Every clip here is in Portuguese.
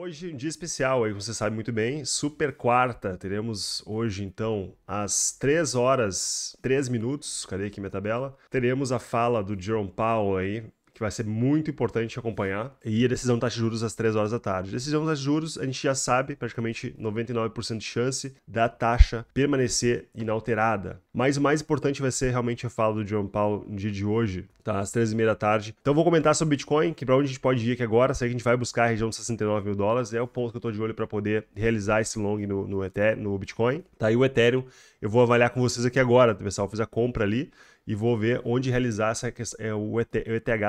Hoje um dia especial, aí você sabe muito bem, super quarta. Teremos hoje então às 3 horas, 3 minutos, cadê aqui minha tabela? Teremos a fala do Jerome Powell aí que vai ser muito importante acompanhar. E a decisão de tá taxa de juros às 3 horas da tarde. Decisão de tá taxa de juros, a gente já sabe, praticamente 99% de chance da taxa permanecer inalterada. Mas o mais importante vai ser realmente a fala do John Paul no dia de hoje, tá? Às 13h30 da tarde. Então vou comentar sobre Bitcoin, que é para onde a gente pode ir aqui agora, se a gente vai buscar a região de 69 mil dólares, é o ponto que eu estou de olho para poder realizar esse long no, no, Ethereum, no Bitcoin. Tá? E o Ethereum, eu vou avaliar com vocês aqui agora, pessoal. Eu fiz a compra ali e vou ver onde realizar essa, é, o, ETH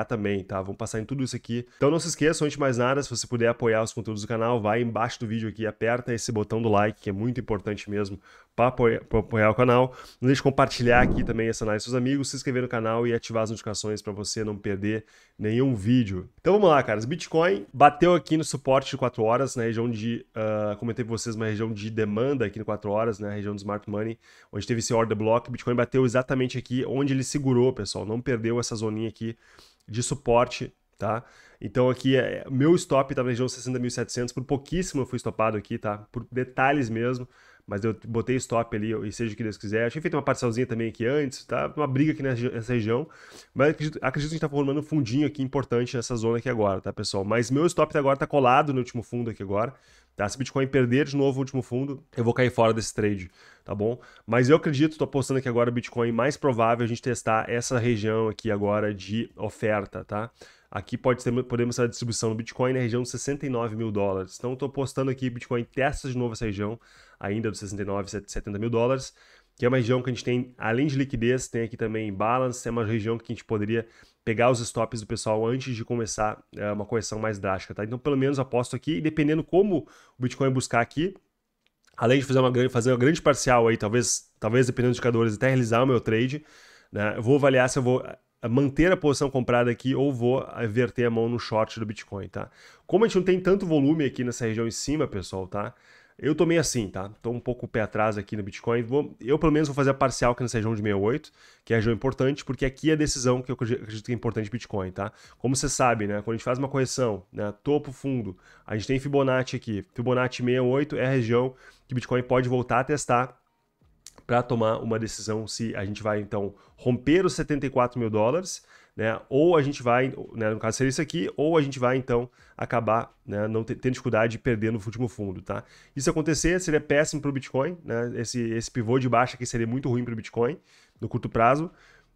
também, tá? Vamos passar em tudo isso aqui. Então não se esqueça, antes de mais nada, se você puder apoiar os conteúdos do canal, vai embaixo do vídeo aqui, aperta esse botão do like, que é muito importante mesmo para apoiar, apoiar, o canal. Não deixe de compartilhar aqui também essa análise com seus amigos, se inscrever no canal e ativar as notificações para você não perder nenhum vídeo. Então vamos lá, caras. Bitcoin bateu aqui no suporte de 4 horas, na região de, uh, comentei para vocês, uma região de demanda aqui no 4 horas, na né, região do Smart Money, onde teve esse order block. Bitcoin bateu exatamente aqui onde onde ele segurou, pessoal, não perdeu essa zoninha aqui de suporte, tá? Então aqui, é, meu stop estava tá na região 60.700, por pouquíssimo eu fui stopado aqui, tá? Por detalhes mesmo mas eu botei stop ali, e seja o que Deus quiser. Eu tinha feito uma parcialzinha também aqui antes, tá? Uma briga aqui nessa região, mas acredito, acredito que a gente tá formando um fundinho aqui importante nessa zona aqui agora, tá, pessoal? Mas meu stop agora tá colado no último fundo aqui agora, tá? Se Bitcoin perder de novo o último fundo, eu vou cair fora desse trade, tá bom? Mas eu acredito, tô apostando aqui agora o Bitcoin mais provável a gente testar essa região aqui agora de oferta, tá? Aqui pode ser, podemos ter a distribuição do Bitcoin na região de 69 mil dólares. Então, estou postando aqui Bitcoin testa de novo essa região, ainda dos 69, 70 mil dólares, que é uma região que a gente tem, além de liquidez, tem aqui também balance, é uma região que a gente poderia pegar os stops do pessoal antes de começar é, uma correção mais drástica, tá? Então, pelo menos aposto aqui, e dependendo como o Bitcoin buscar aqui, além de fazer uma, fazer uma grande parcial aí, talvez, talvez dependendo dos indicadores, até realizar o meu trade, né? Eu vou avaliar se eu vou manter a posição comprada aqui ou vou verter a mão no short do Bitcoin, tá? Como a gente não tem tanto volume aqui nessa região em cima, pessoal, tá? Eu tô meio assim, tá? Tô um pouco pé atrás aqui no Bitcoin. Vou, eu, pelo menos, vou fazer a parcial aqui nessa região de 68, que é a região importante, porque aqui é a decisão que eu acredito que é importante Bitcoin, tá? Como você sabe, né? Quando a gente faz uma correção, né? Topo, fundo, a gente tem Fibonacci aqui. Fibonacci 68 é a região que Bitcoin pode voltar a testar para tomar uma decisão se a gente vai então romper os 74 mil dólares, né? Ou a gente vai, né, no caso seria isso aqui, ou a gente vai então acabar, né, não tendo dificuldade de perder no último fundo, tá? Isso acontecer seria péssimo para o Bitcoin, né? Esse, esse pivô de baixa aqui seria muito ruim para o Bitcoin no curto prazo.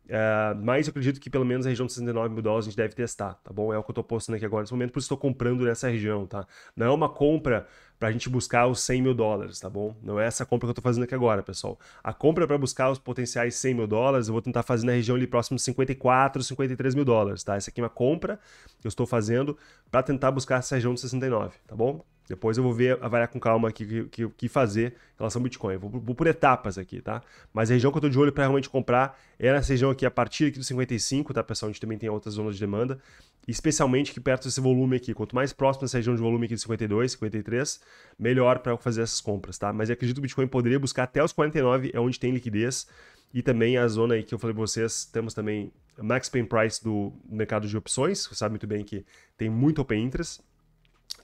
Uh, mas eu acredito que pelo menos a região de 69 mil dólares a gente deve testar, tá bom? É o que eu estou postando aqui agora nesse momento, por isso estou comprando nessa região, tá? Não é uma compra para a gente buscar os 100 mil dólares, tá bom? Não é essa compra que eu estou fazendo aqui agora, pessoal. A compra para buscar os potenciais 100 mil dólares, eu vou tentar fazer na região ali próximo de 54, 53 mil dólares, tá? Essa aqui é uma compra que eu estou fazendo para tentar buscar essa região de 69, tá bom? Depois eu vou ver, avaliar com calma aqui o que, que, fazer em relação ao Bitcoin. Vou, vou, por etapas aqui, tá? Mas a região que eu tô de olho para realmente comprar é nessa região aqui, a partir aqui do 55, tá, pessoal? A gente também tem outras zonas de demanda, especialmente que perto desse volume aqui. Quanto mais próximo dessa região de volume aqui de 52, 53, melhor para eu fazer essas compras, tá? Mas eu acredito que o Bitcoin poderia buscar até os 49, é onde tem liquidez. E também a zona aí que eu falei para vocês, temos também max pain price do mercado de opções. Você sabe muito bem que tem muito open interest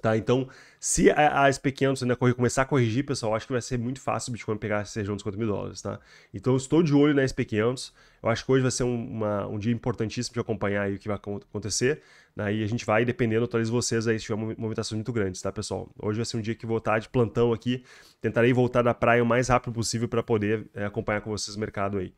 Tá? Então, se a, a SP500 ainda correr, começar a corrigir, pessoal, acho que vai ser muito fácil o Bitcoin pegar essa região dos 50 mil dólares. Tá? Então, estou de olho na SP500. Eu acho que hoje vai ser um, uma, um dia importantíssimo de acompanhar aí o que vai acontecer. Né? E a gente vai, dependendo, atualizo vocês aí se tiver movimentações muito grandes, tá, pessoal? Hoje vai ser um dia que vou estar de plantão aqui. Tentarei voltar da praia o mais rápido possível para poder é, acompanhar com vocês o mercado aí.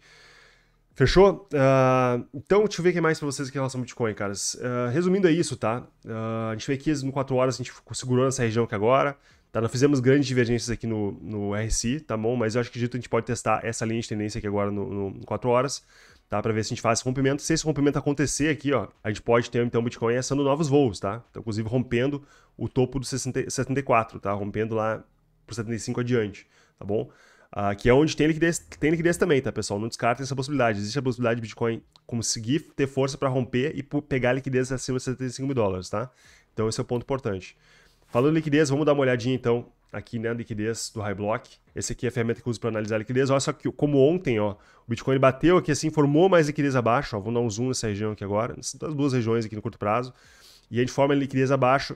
Fechou? Uh, então, deixa eu ver o que mais pra vocês aqui em relação ao Bitcoin, caras. Uh, ah, resumindo, é isso, tá? Uh, a gente veio aqui no 4 horas, a gente segurou nessa região aqui agora. Tá? não fizemos grandes divergências aqui no, no RSI, tá bom? Mas eu acho que dito a gente pode testar essa linha de tendência aqui agora no, no 4 horas, tá? Pra ver se a gente faz esse rompimento. Se esse rompimento acontecer aqui, ó, a gente pode ter então o Bitcoin assando novos voos, tá? Então, inclusive rompendo o topo do 60, 74, tá? Rompendo lá pro 75 adiante, tá bom? Uh, que é onde tem liquidez, tem liquidez também, tá, pessoal? Não descartem essa possibilidade. Existe a possibilidade de Bitcoin conseguir ter força para romper e pegar liquidez acima de 75 mil dólares, tá? Então, esse é o ponto importante. Falando em liquidez, vamos dar uma olhadinha, então, aqui na né, liquidez do High Block. Esse aqui é a ferramenta que eu uso para analisar a liquidez. Olha só que, como ontem, ó, o Bitcoin bateu aqui assim, formou mais liquidez abaixo. Ó, vamos dar um zoom nessa região aqui agora, nessas duas regiões aqui no curto prazo. E a gente forma liquidez abaixo,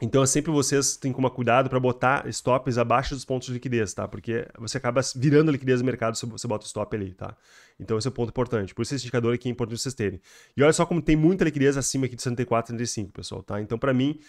então é sempre vocês têm que tomar cuidado para botar stops abaixo dos pontos de liquidez, tá? Porque você acaba virando a liquidez do mercado se você bota o stop ali, tá? Então esse é o ponto importante. Por isso esse indicador aqui é importante vocês terem. E olha só como tem muita liquidez acima aqui de 74, 75, pessoal, tá? Então para mim,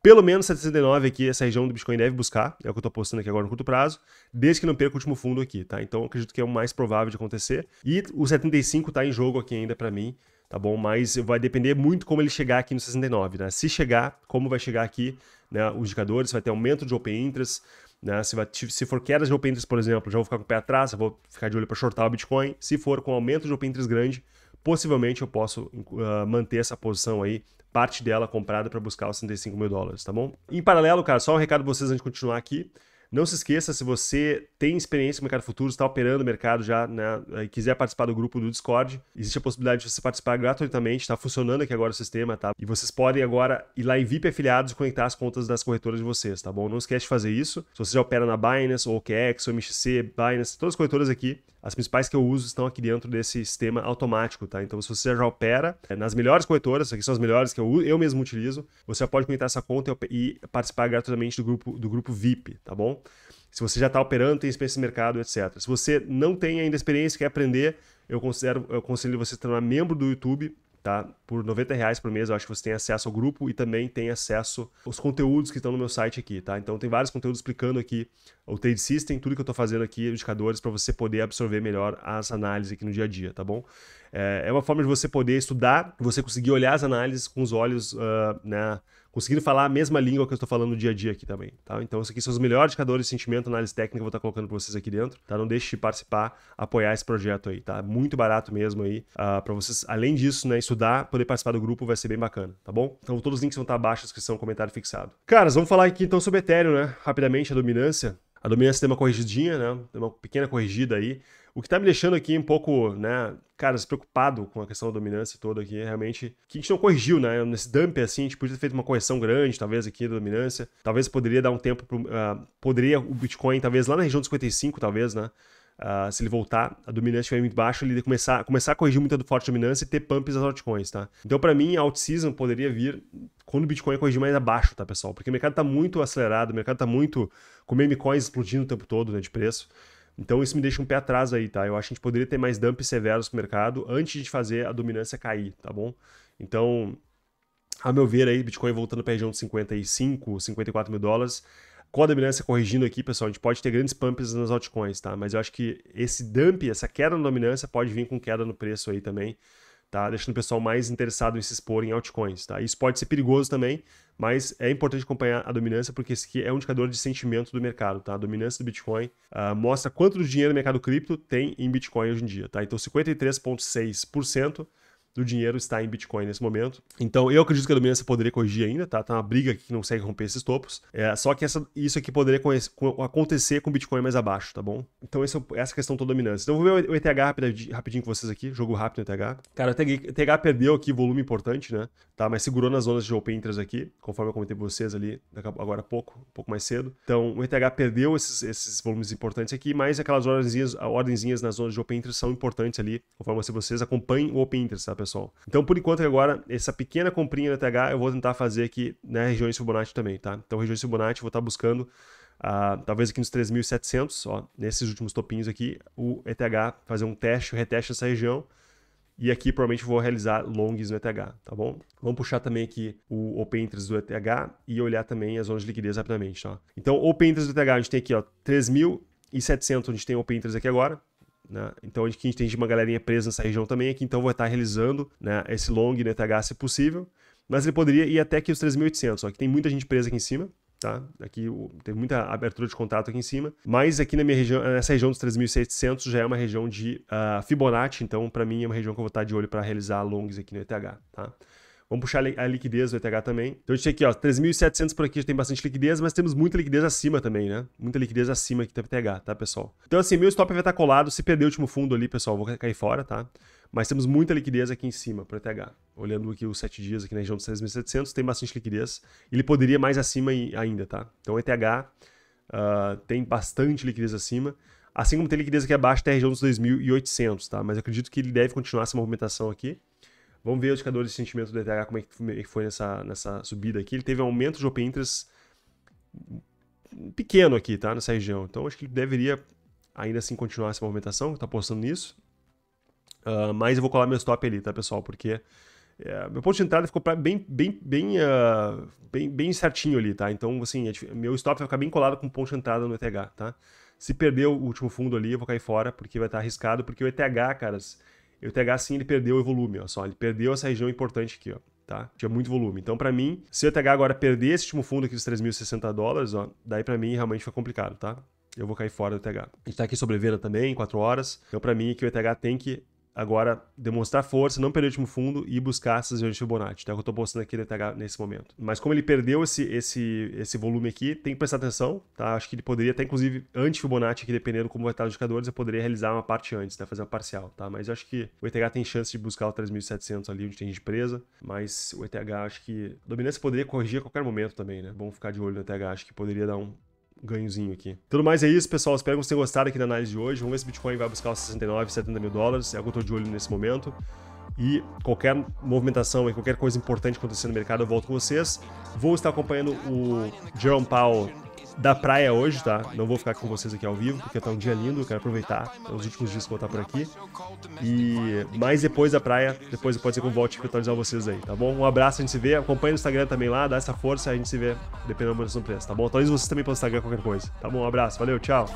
pelo menos 79 aqui, essa região do Bitcoin deve buscar, é o que eu estou postando aqui agora no curto prazo, desde que não perca o último fundo aqui, tá? Então acredito que é o mais provável de acontecer. E o 75 está em jogo aqui ainda para mim, tá bom? Mas vai depender muito como ele chegar aqui no 69, né? Se chegar, como vai chegar aqui, né? Os indicadores, vai ter aumento de open interest, né? Se, vai, se for queda de open interest, por exemplo, já vou ficar com o pé atrás, vou ficar de olho para shortar o Bitcoin. Se for com aumento de open interest grande, possivelmente eu posso uh, manter essa posição aí, parte dela comprada para buscar os 65 mil dólares, tá bom? Em paralelo, cara, só um recado para vocês antes de continuar aqui. Não se esqueça, se você tem experiência no mercado futuro, está operando o mercado já, né, e quiser participar do grupo do Discord, existe a possibilidade de você participar gratuitamente, está funcionando aqui agora o sistema, tá? E vocês podem agora ir lá em VIP afiliados e conectar as contas das corretoras de vocês, tá bom? Não esquece de fazer isso. Se você já opera na Binance, ou OKEx, ou MXC, Binance, todas as corretoras aqui, as principais que eu uso estão aqui dentro desse sistema automático, tá? Então, se você já opera é, nas melhores corretoras, aqui são as melhores que eu, eu mesmo utilizo, você pode conectar essa conta e participar gratuitamente do grupo, do grupo VIP, tá bom? Se você já está operando, tem experiência no mercado, etc. Se você não tem ainda experiência, quer aprender, eu, considero, eu aconselho você a tornar membro do YouTube tá? Por 90 reais por mês, eu acho que você tem acesso ao grupo e também tem acesso aos conteúdos que estão no meu site aqui, tá? Então tem vários conteúdos explicando aqui o Trade System, tudo que eu estou fazendo aqui, indicadores para você poder absorver melhor as análises aqui no dia a dia, tá bom? É, é uma forma de você poder estudar, você conseguir olhar as análises com os olhos, uh, né? conseguindo falar a mesma língua que eu estou falando no dia a dia aqui também, tá? Então, esses aqui são os melhores indicadores de sentimento, análise técnica, eu vou estar colocando para vocês aqui dentro, tá? Não deixe de participar, apoiar esse projeto aí, tá? Muito barato mesmo aí, uh, ah, para vocês, além disso, né, estudar, poder participar do grupo vai ser bem bacana, tá bom? Então, todos os links vão estar abaixo, descrição, comentário fixado. Caras, vamos falar aqui então sobre Ethereum, né? Rapidamente, a dominância. A dominância deu uma corrigidinha, né? Deu uma pequena corrigida aí. O que tá me deixando aqui um pouco, né, cara, preocupado com a questão da dominância toda aqui, é realmente, que a gente não corrigiu, né? Nesse dump, assim, a gente podia ter feito uma correção grande, talvez, aqui da dominância. Talvez poderia dar um tempo pro, uh, poderia o Bitcoin, talvez, lá na região dos 55, talvez, né? Uh, se ele voltar, a dominância estiver muito baixa, ele começar, começar a corrigir muito a forte dominância e ter pumps das altcoins, tá? Então, para mim, a out-season poderia vir quando o Bitcoin corrigir mais abaixo, tá, pessoal? Porque o mercado tá muito acelerado, o mercado tá muito com meme coins explodindo o tempo todo, né, de preço. Então isso me deixa um pé atrás aí, tá? Eu acho que a gente poderia ter mais dumps severos pro mercado antes de fazer a dominância cair, tá bom? Então, a meu ver aí, Bitcoin voltando para a região de 55, 54 mil dólares. Com a dominância corrigindo aqui, pessoal, a gente pode ter grandes pumps nas altcoins, tá? Mas eu acho que esse dump, essa queda na dominância pode vir com queda no preço aí também tá? Deixando o pessoal mais interessado em se expor em altcoins, tá? Isso pode ser perigoso também, mas é importante acompanhar a dominância porque esse aqui é um indicador de sentimento do mercado, tá? A dominância do Bitcoin uh, mostra quanto do dinheiro o mercado cripto tem em Bitcoin hoje em dia, tá? Então 53.6% do dinheiro está em Bitcoin nesse momento. Então eu acredito que a dominância poderia corrigir ainda, tá? Tá uma briga que não consegue romper esses topos. É, só que essa, isso aqui poderia acontecer com Bitcoin mais abaixo, tá bom? Então é essa é questão toda dominância. Então eu vou ver o ETH rapidinho, rapidinho com vocês aqui, jogo rápido no ETH. Cara, o ETH perdeu aqui volume importante, né? Tá, mas segurou nas zonas de open interest aqui, conforme eu comentei pra vocês ali agora há pouco, um pouco mais cedo. Então o ETH perdeu esses, esses volumes importantes aqui, mas aquelas ordenzinhas, ordenzinhas nas zonas de open interest são importantes ali, conforme vocês acompanhem o open interest, tá, pessoal? pessoal. Então, por enquanto, agora, essa pequena comprinha da TH eu vou tentar fazer aqui na né, região de Fibonacci também, tá? Então, região de Fibonacci, vou estar tá buscando Uh, talvez aqui nos 3.700, ó, nesses últimos topinhos aqui, o ETH fazer um teste, um reteste nessa região. E aqui provavelmente vou realizar longs no ETH, tá bom? Vamos puxar também aqui o Open Interest do ETH e olhar também as zonas de liquidez rapidamente, ó. Tá? Então, Open Interest do ETH, a gente tem aqui, ó, 3.700, a gente tem Open Interest aqui agora. Né? Então, a gente tem uma galerinha presa nessa região também, aqui então vai estar realizando né, esse long ETH se possível, mas ele poderia ir até aqui os 3.800, só que tem muita gente presa aqui em cima, tá? Aqui tem muita abertura de contato aqui em cima, mas aqui na minha região, nessa região dos 3.600 já é uma região de uh, Fibonacci, então para mim é uma região que eu vou estar de olho para realizar longs aqui no ETH, tá? Vamos puxar a liquidez do ETH também. Então a gente tem aqui, ó, 3.700 por aqui já tem bastante liquidez, mas temos muita liquidez acima também, né? Muita liquidez acima aqui do ETH, tá, pessoal? Então assim, meu stop vai estar colado. Se perder o último fundo ali, pessoal, vou cair fora, tá? Mas temos muita liquidez aqui em cima para o ETH. Olhando aqui os 7 dias aqui na região dos 3.700, tem bastante liquidez. Ele poderia mais acima ainda, tá? Então o ETH uh, ah, tem bastante liquidez acima. Assim como tem liquidez aqui abaixo, até a região dos 2.800, tá? Mas eu acredito que ele deve continuar essa movimentação aqui. Vamos ver os indicadores de sentimento do ETH, como é que foi nessa, nessa subida aqui. Ele teve um aumento de open interest pequeno aqui, tá? Nessa região. Então, acho que deveria ainda assim continuar essa movimentação, que tá postando nisso. Uh, mas eu vou colar meu stop ali, tá, pessoal? Porque é, meu ponto de entrada ficou bem, bem, bem, uh, bem, bem certinho ali, tá? Então, assim, é meu stop vai ficar bem colado com o ponto de entrada no ETH, tá? Se perder o último fundo ali, eu vou cair fora, porque vai estar tá arriscado, porque o ETH, caras e o TH sim, ele perdeu o volume, ó só. Ele perdeu essa região importante aqui, ó. Tá? Tinha muito volume. Então, para mim, se o ETH agora perder esse último fundo aqui dos 3.060 dólares, ó, daí para mim realmente foi complicado, tá? Eu vou cair fora do ETH. A gente tá aqui sobre Vera também, 4 horas. Então, para mim, que o ETH tem que agora demonstrar força, não perder o último fundo e buscar essas regiões de Fibonacci, tá? É que eu estou postando aqui ETH nesse momento. Mas como ele perdeu esse, esse, esse volume aqui, tem que prestar atenção, tá? Acho que ele poderia até, inclusive, antes Fibonacci, aqui, dependendo como vai estar os indicadores, eu poderia realizar uma parte antes, tá? fazer uma parcial, tá? Mas eu acho que o ETH tem chance de buscar o 3.700 ali, onde tem gente presa, mas o ETH, acho que... A dominância poderia corrigir a qualquer momento também, né? Vamos ficar de olho no ETH, acho que poderia dar um, ganhozinho aqui. Tudo mais é isso, pessoal. Espero que vocês tenham gostado aqui da análise de hoje. Vamos ver se o Bitcoin vai buscar os 69, 70 mil dólares. É algo que eu tô de olho nesse momento. E qualquer movimentação e qualquer coisa importante acontecendo no mercado, eu volto com vocês. Vou estar acompanhando o Jerome Powell da praia hoje, tá? Não vou ficar com vocês aqui ao vivo, porque tá um dia lindo, quero aproveitar. É os últimos dias que eu vou estar por aqui. E mais depois da praia, depois pode ser que eu volte pra atualizar vocês aí, tá bom? Um abraço, a gente se vê. Acompanha no Instagram também lá, dá essa força, a gente se vê, dependendo da mudança do preço, tá bom? Atualize vocês também pelo Instagram, qualquer coisa, tá bom? Um abraço, valeu, tchau!